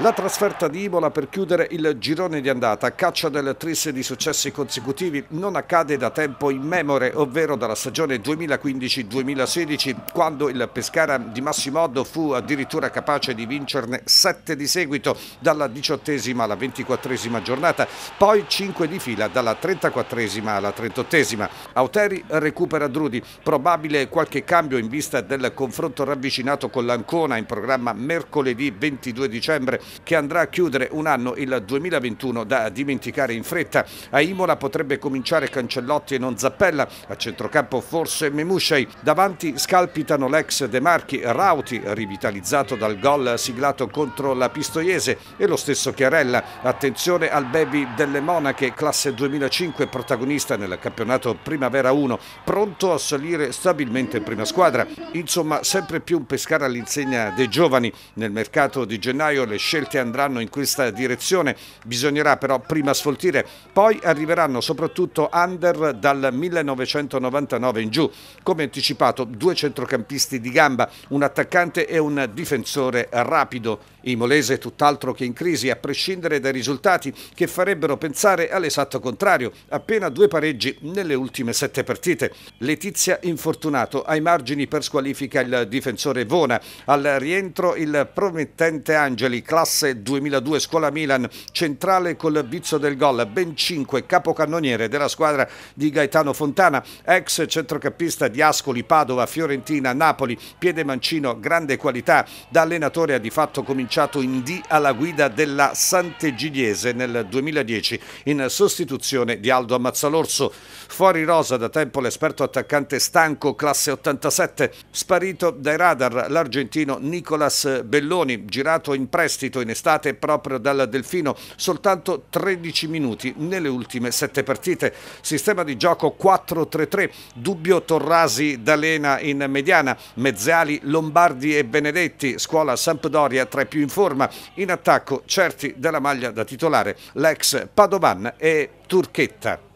La trasferta di Imola per chiudere il girone di andata, caccia del tris di successi consecutivi, non accade da tempo immemore, ovvero dalla stagione 2015-2016, quando il Pescara di Massimo Oddo fu addirittura capace di vincerne 7 di seguito, dalla diciottesima alla ventiquattresima giornata, poi 5 di fila dalla trentaquattresima alla trentottesima. Auteri recupera Drudi, probabile qualche cambio in vista del confronto ravvicinato con l'Ancona in programma mercoledì 22 dicembre che andrà a chiudere un anno il 2021 da dimenticare in fretta. A Imola potrebbe cominciare Cancellotti e non Zappella, a centrocampo forse Memushei. Davanti scalpitano l'ex De Marchi, Rauti, rivitalizzato dal gol siglato contro la Pistoiese e lo stesso Chiarella. Attenzione al baby delle Monache, classe 2005, protagonista nel campionato Primavera 1, pronto a salire stabilmente in prima squadra. Insomma, sempre più un pescare all'insegna dei giovani. Nel mercato di gennaio le scelte scelte andranno in questa direzione, bisognerà però prima sfoltire, poi arriveranno soprattutto under dal 1999 in giù, come anticipato due centrocampisti di gamba, un attaccante e un difensore rapido. Imolese tutt'altro che in crisi, a prescindere dai risultati che farebbero pensare all'esatto contrario, appena due pareggi nelle ultime sette partite. Letizia infortunato, ai margini per squalifica il difensore Vona, al rientro il promettente Angeli, classe classe 2002 Scuola Milan, centrale col bizzo del gol, ben 5 capocannoniere della squadra di Gaetano Fontana, ex centrocampista di Ascoli, Padova, Fiorentina, Napoli, piede mancino, grande qualità, da allenatore ha di fatto cominciato in D alla guida della Sant'Egidiese nel 2010 in sostituzione di Aldo Ammazzalorso. Fuori rosa da tempo l'esperto attaccante stanco classe 87, sparito dai radar l'argentino Nicolas Belloni, girato in prestito partito in estate proprio dal Delfino, soltanto 13 minuti nelle ultime 7 partite. Sistema di gioco 4-3-3, Dubbio Torrasi D'Alena in mediana, Mezziali Lombardi e Benedetti, scuola Sampdoria tra i più in forma, in attacco certi della maglia da titolare, l'ex Padovan e Turchetta.